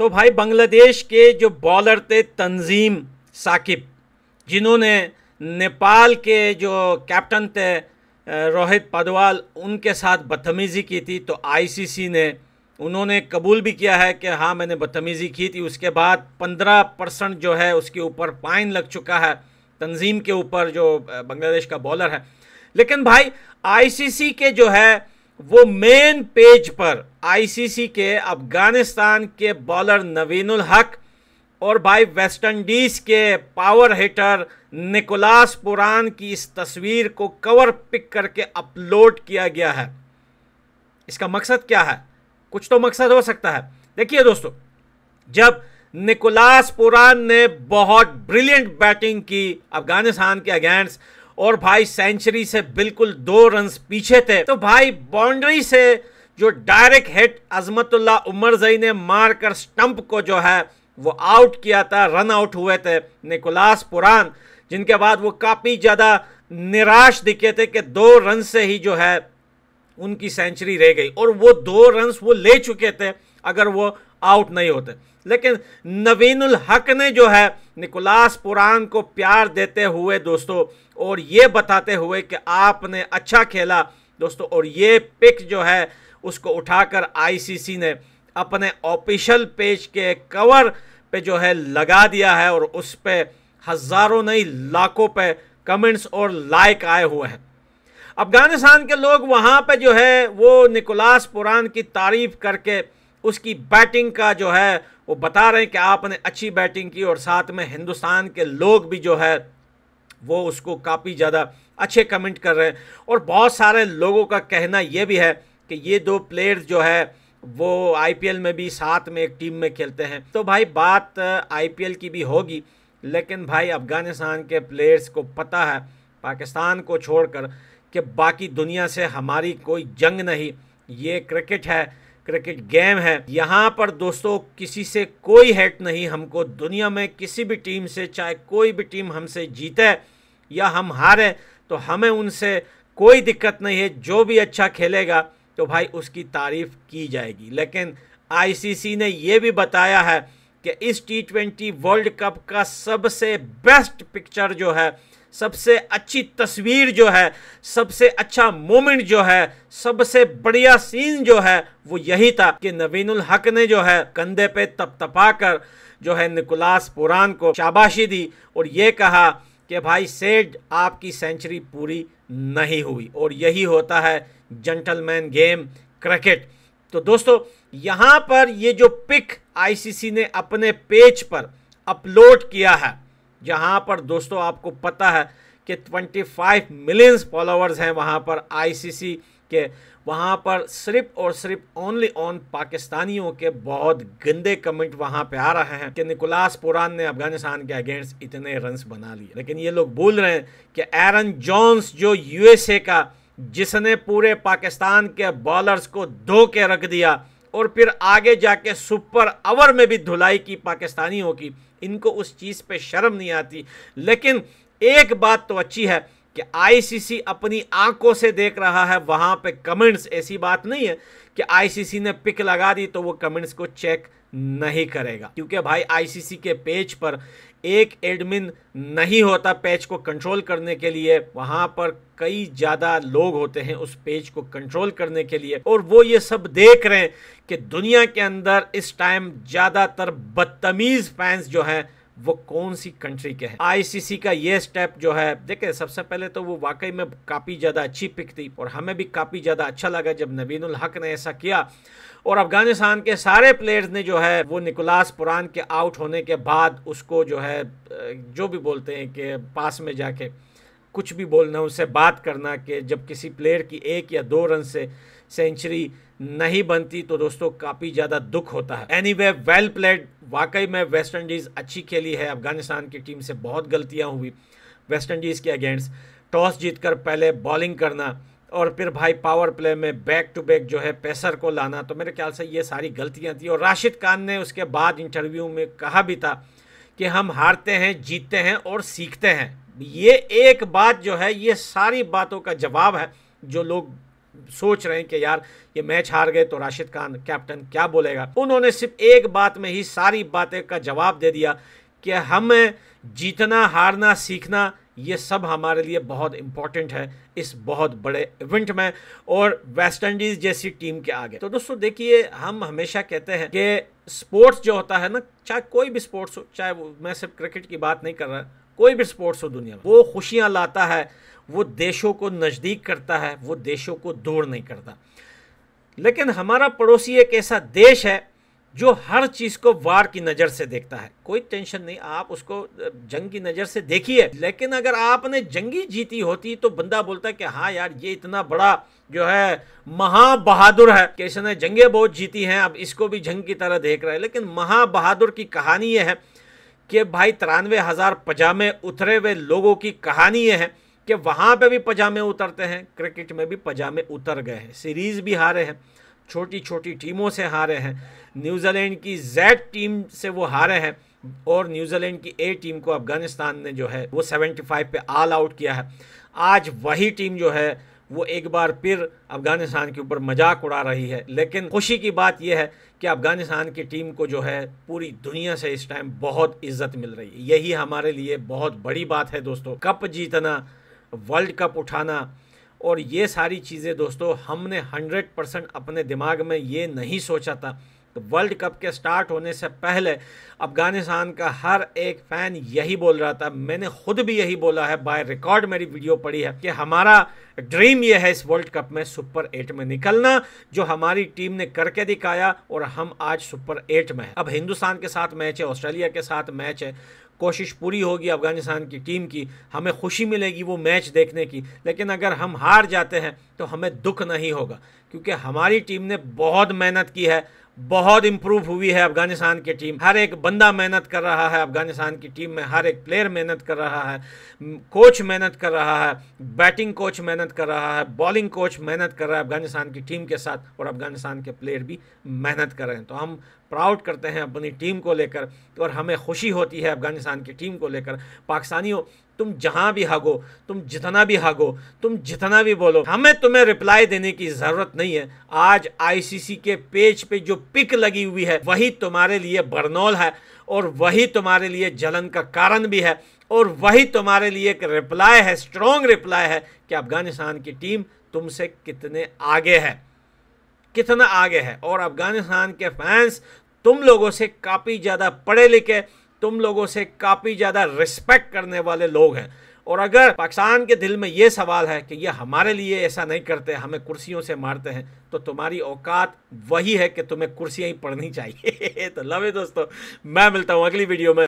तो भाई बांग्लादेश के जो बॉलर थे तंजीम साकिब जिन्होंने नेपाल के जो कैप्टन थे रोहित पदवाल उनके साथ बदतमीज़ी की थी तो आईसीसी ने उन्होंने कबूल भी किया है कि हाँ मैंने बदतमीज़ी की थी उसके बाद पंद्रह परसेंट जो है उसके ऊपर पाइन लग चुका है तंजीम के ऊपर जो बांग्लादेश का बॉलर है लेकिन भाई आईसीसी के जो है वो मेन पेज पर आईसीसी के अफगानिस्तान के बॉलर नवीनुल हक और भाई वेस्ट इंडीज़ के पावर हिटर निकोलास पुरान की इस तस्वीर को कवर पिक करके अपलोड किया गया है इसका मकसद क्या है कुछ तो मकसद हो सकता है देखिए दोस्तों जब निकोलास पुरान ने बहुत ब्रिलियंट बैटिंग की अफगानिस्तान के अगेंस्ट और भाई सेंचुरी से बिल्कुल दो रन पीछे थे तो भाई बाउंड्री से जो डायरेक्ट हिट अजमतुल्ला उमर जई ने मारकर स्टंप को जो है वो आउट किया था रन आउट हुए थे निकोलास पुरान जिनके बाद वो काफ़ी ज़्यादा निराश दिखे थे कि दो रन से ही जो है उनकी सेंचुरी रह गई और वो दो रन वो ले चुके थे अगर वो आउट नहीं होते लेकिन नवीनुल हक ने जो है निकोलास पुरान को प्यार देते हुए दोस्तों और ये बताते हुए कि आपने अच्छा खेला दोस्तों और ये पिक जो है उसको उठाकर आईसीसी ने अपने ऑफिशियल पेज के कवर पे जो है लगा दिया है और उस पर हज़ारों नहीं लाखों पे कमेंट्स और लाइक आए हुए हैं अफ़गानिस्तान के लोग वहाँ पे जो है वो निकोलास पुरान की तारीफ़ करके उसकी बैटिंग का जो है वो बता रहे हैं कि आपने अच्छी बैटिंग की और साथ में हिंदुस्तान के लोग भी जो है वो उसको काफ़ी ज़्यादा अच्छे कमेंट कर रहे हैं और बहुत सारे लोगों का कहना ये भी है कि ये दो प्लेयर्स जो है वो आईपीएल में भी साथ में एक टीम में खेलते हैं तो भाई बात आईपीएल की भी होगी लेकिन भाई अफ़गानिस्तान के प्लेयर्स को पता है पाकिस्तान को छोड़कर कि बाकी दुनिया से हमारी कोई जंग नहीं ये क्रिकेट है क्रिकेट गेम है यहाँ पर दोस्तों किसी से कोई हेट नहीं हमको दुनिया में किसी भी टीम से चाहे कोई भी टीम हमसे जीते या हम हारें तो हमें उनसे कोई दिक्कत नहीं है जो भी अच्छा खेलेगा तो भाई उसकी तारीफ की जाएगी लेकिन आईसीसी ने यह भी बताया है कि इस टी ट्वेंटी वर्ल्ड कप का सबसे बेस्ट पिक्चर जो है सबसे अच्छी तस्वीर जो है सबसे अच्छा मोमेंट जो है सबसे बढ़िया सीन जो है वो यही था कि नवीनुल हक ने जो है कंधे पे तपा कर जो है निकोलास पुरान को शाबाशी दी और ये कहा कि भाई सेठ आपकी सेंचुरी पूरी नहीं हुई और यही होता है जेंटलमैन गेम क्रिकेट तो दोस्तों यहाँ पर ये जो पिक आईसीसी ने अपने पेज पर अपलोड किया है जहाँ पर दोस्तों आपको पता है कि 25 मिलियंस फॉलोअर्स हैं वहाँ पर आईसीसी के वहाँ पर सिर्फ और सिर्फ ओनली ऑन पाकिस्तानियों के बहुत गंदे कमेंट वहाँ पे आ रहे हैं कि निकोलास पुरान ने अफगानिस्तान के अगेंस्ट इतने रन्स बना लिए लेकिन ये लोग भूल रहे हैं कि एरन जॉन्स जो यूएसए का जिसने पूरे पाकिस्तान के बॉलर्स को धो के रख दिया और फिर आगे जाके सुपर आवर में भी धुलाई की पाकिस्तानियों की इनको उस चीज़ पे शर्म नहीं आती लेकिन एक बात तो अच्छी है कि आईसीसी अपनी आंखों से देख रहा है वहाँ पे कमेंट्स ऐसी बात नहीं है कि आईसीसी ने पिक लगा दी तो वो कमेंट्स को चेक नहीं करेगा क्योंकि भाई आईसीसी के पेज पर एक एडमिन नहीं होता पेज को कंट्रोल करने के लिए वहां पर कई ज़्यादा लोग होते हैं उस पेज को कंट्रोल करने के लिए और वो ये सब देख रहे हैं कि दुनिया के अंदर इस टाइम ज़्यादातर बदतमीज़ फैंस जो हैं वो कौन सी कंट्री के हैं आईसीसी का ये स्टेप जो है देखे सबसे पहले तो वो वाकई में काफ़ी ज़्यादा अच्छी पिक थी और हमें भी काफ़ी ज़्यादा अच्छा लगा जब नबीन हक ने ऐसा किया और अफगानिस्तान के सारे प्लेयर्स ने जो है वो निकोलास पुरान के आउट होने के बाद उसको जो है जो भी बोलते हैं कि पास में जाके कुछ भी बोलना उससे बात करना कि जब किसी प्लेयर की एक या दो रन से सेंचुरी नहीं बनती तो दोस्तों काफ़ी ज़्यादा दुख होता है एनी वे वेल प्लेड वाकई में वेस्ट इंडीज़ अच्छी खेली है अफगानिस्तान की टीम से बहुत गलतियाँ हुई वेस्ट इंडीज़ के अगेंस्ट टॉस जीतकर पहले बॉलिंग करना और फिर भाई पावर प्ले में बैक टू बैक जो है पेसर को लाना तो मेरे ख्याल से ये सारी गलतियां थी और राशिद खान ने उसके बाद इंटरव्यू में कहा भी था कि हम हारते हैं जीतते हैं और सीखते हैं ये एक बात जो है ये सारी बातों का जवाब है जो लोग सोच रहे हैं कि यार ये मैच हार गए तो राशिद खान कैप्टन क्या बोलेगा उन्होंने सिर्फ एक बात में ही सारी बातें का जवाब दे दिया कि हमें जीतना हारना सीखना ये सब हमारे लिए बहुत इंपॉर्टेंट है इस बहुत बड़े इवेंट में और वेस्ट इंडीज़ जैसी टीम के आगे तो दोस्तों देखिए हम हमेशा कहते हैं कि स्पोर्ट्स जो होता है ना चाहे कोई भी स्पोर्ट्स हो चाहे वो मैं सिर्फ क्रिकेट की बात नहीं कर रहा कोई भी स्पोर्ट्स हो दुनिया में वो खुशियाँ लाता है वो देशों को नज़दीक करता है वो देशों को दूर नहीं करता लेकिन हमारा पड़ोसी एक ऐसा देश है जो हर चीज़ को वार की नज़र से देखता है कोई टेंशन नहीं आप उसको जंग की नज़र से देखिए लेकिन अगर आपने जंगी जीती होती तो बंदा बोलता है कि हाँ यार ये इतना बड़ा जो है महाबहादुर है कैसे ने जंगे बहुत जीती हैं अब इसको भी जंग की तरह देख रहे हैं लेकिन महाबहादुर की कहानी यह है कि भाई तिरानवे हज़ार पजामे उतरे हुए लोगों की कहानी ये है कि वहाँ पर भी पजामे उतरते हैं क्रिकेट में भी पजामे उतर गए हैं सीरीज़ भी हारे हैं छोटी छोटी टीमों से हारे हैं न्यूजीलैंड की जेड टीम से वो हारे हैं और न्यूजीलैंड की ए टीम को अफगानिस्तान ने जो है वो 75 पे ऑल आउट किया है आज वही टीम जो है वो एक बार फिर अफगानिस्तान के ऊपर मजाक उड़ा रही है लेकिन खुशी की बात यह है कि अफगानिस्तान की टीम को जो है पूरी दुनिया से इस टाइम बहुत इज्जत मिल रही है यही हमारे लिए बहुत बड़ी बात है दोस्तों कप जीतना वर्ल्ड कप उठाना और ये सारी चीज़ें दोस्तों हमने हंड्रेड परसेंट अपने दिमाग में ये नहीं सोचा था तो वर्ल्ड कप के स्टार्ट होने से पहले अफ़गानिस्तान का हर एक फ़ैन यही बोल रहा था मैंने खुद भी यही बोला है बाय रिकॉर्ड मेरी वीडियो पड़ी है कि हमारा ड्रीम यह है इस वर्ल्ड कप में सुपर एट में निकलना जो हमारी टीम ने करके दिखाया और हम आज सुपर एट में है अब हिंदुस्तान के साथ मैच है ऑस्ट्रेलिया के साथ मैच है कोशिश पूरी होगी अफगानिस्तान की टीम की हमें खुशी मिलेगी वो मैच देखने की लेकिन अगर हम हार जाते हैं तो हमें दुख नहीं होगा क्योंकि हमारी टीम ने बहुत मेहनत की है बहुत इम्प्रूव हुई है अफगानिस्तान की टीम हर एक बंदा मेहनत कर रहा है अफगानिस्तान की टीम में हर एक प्लेयर मेहनत कर रहा है कोच मेहनत कर रहा है बैटिंग कोच मेहनत कर रहा है बॉलिंग कोच मेहनत कर रहा है अफगानिस्तान की टीम के साथ और अफगानिस्तान के प्लेयर भी मेहनत कर रहे हैं तो हम प्राउड करते हैं अपनी टीम को लेकर तो और हमें खुशी होती है अफ़गानिस्तान की टीम को लेकर पाकिस्तानियों तुम जहाँ भी हागो तुम जितना भी हागो तुम जितना भी बोलो हमें तुम्हें रिप्लाई देने की ज़रूरत नहीं है आज आईसीसी के पेज पे जो पिक लगी हुई है वही तुम्हारे लिए बर्नौल है और वही तुम्हारे लिए जलन का कारण भी है और वही तुम्हारे लिए एक रिप्लाई है स्ट्रॉन्ग रिप्लाई है कि अफ़गानिस्तान की टीम तुमसे कितने आगे है कितना आगे है और अफ़गानिस्तान के फैंस तुम लोगों से काफ़ी ज़्यादा पढ़े लिखे तुम लोगों से काफ़ी ज़्यादा रिस्पेक्ट करने वाले लोग हैं और अगर पाकिस्तान के दिल में ये सवाल है कि ये हमारे लिए ऐसा नहीं करते हमें कुर्सियों से मारते हैं तो तुम्हारी औकात वही है कि तुम्हें कुर्सियाँ ही पढ़नी चाहिए तो लवे दोस्तों मैं मिलता हूँ अगली वीडियो में